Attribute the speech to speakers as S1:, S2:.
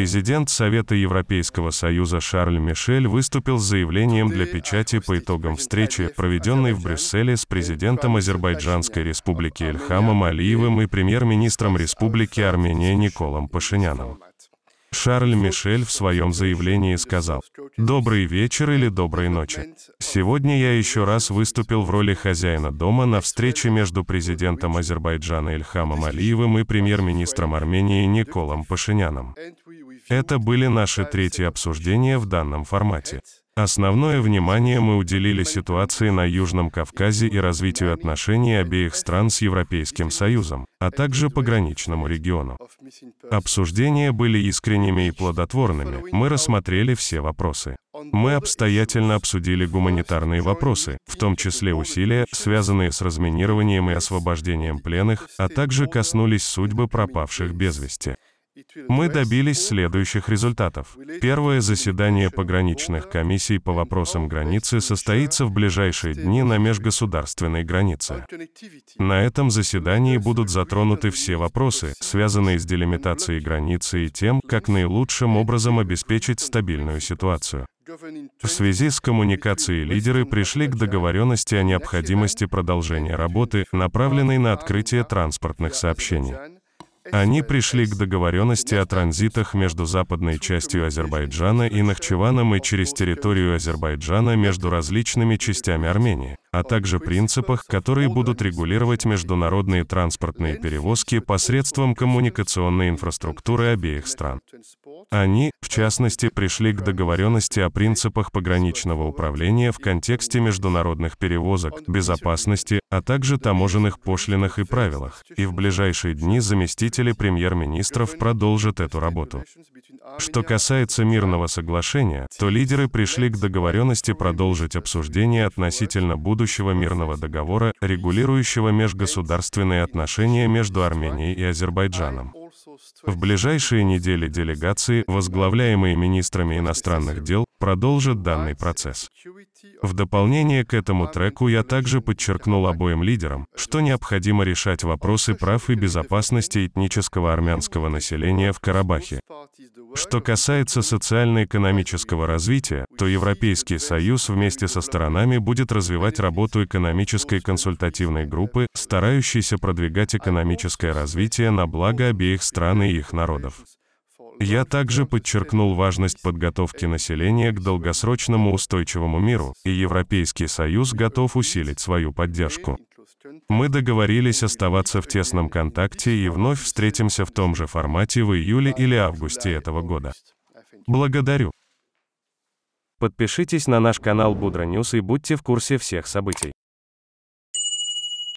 S1: Президент Совета Европейского Союза Шарль Мишель выступил с заявлением для печати по итогам встречи, проведенной в Брюсселе с президентом Азербайджанской республики Эльхамом а Алиевым и премьер-министром республики Армения Николом Пашиняном. Шарль Мишель в своем заявлении сказал «Добрый вечер или доброй ночи. Сегодня я еще раз выступил в роли хозяина дома на встрече между президентом Азербайджана Ильхамом Алиевым и премьер-министром Армении Николом Пашиняном. Это были наши третьи обсуждения в данном формате. Основное внимание мы уделили ситуации на Южном Кавказе и развитию отношений обеих стран с Европейским Союзом, а также пограничному региону. Обсуждения были искренними и плодотворными, мы рассмотрели все вопросы. Мы обстоятельно обсудили гуманитарные вопросы, в том числе усилия, связанные с разминированием и освобождением пленных, а также коснулись судьбы пропавших без вести мы добились следующих результатов. Первое заседание пограничных комиссий по вопросам границы состоится в ближайшие дни на межгосударственной границе. На этом заседании будут затронуты все вопросы, связанные с делимитацией границы и тем, как наилучшим образом обеспечить стабильную ситуацию. В связи с коммуникацией лидеры пришли к договоренности о необходимости продолжения работы, направленной на открытие транспортных сообщений. Они пришли к договоренности о транзитах между западной частью Азербайджана и Нахчеваном и через территорию Азербайджана между различными частями Армении а также принципах, которые будут регулировать международные транспортные перевозки посредством коммуникационной инфраструктуры обеих стран. Они, в частности, пришли к договоренности о принципах пограничного управления в контексте международных перевозок, безопасности, а также таможенных пошлинах и правилах, и в ближайшие дни заместители премьер-министров продолжат эту работу. Что касается мирного соглашения, то лидеры пришли к договоренности продолжить обсуждение относительно будущего мирного договора, регулирующего межгосударственные отношения между Арменией и Азербайджаном. В ближайшие недели делегации, возглавляемые министрами иностранных дел, продолжит данный процесс. В дополнение к этому треку я также подчеркнул обоим лидерам, что необходимо решать вопросы прав и безопасности этнического армянского населения в Карабахе. Что касается социально-экономического развития, то Европейский Союз вместе со сторонами будет развивать работу экономической консультативной группы, старающейся продвигать экономическое развитие на благо обеих стран и их народов. Я также подчеркнул важность подготовки населения к долгосрочному устойчивому миру, и Европейский Союз готов усилить свою поддержку. Мы договорились оставаться в тесном контакте и вновь встретимся в том же формате в июле или августе этого года. Благодарю. Подпишитесь на наш канал Будра Ньюс и будьте в курсе всех событий.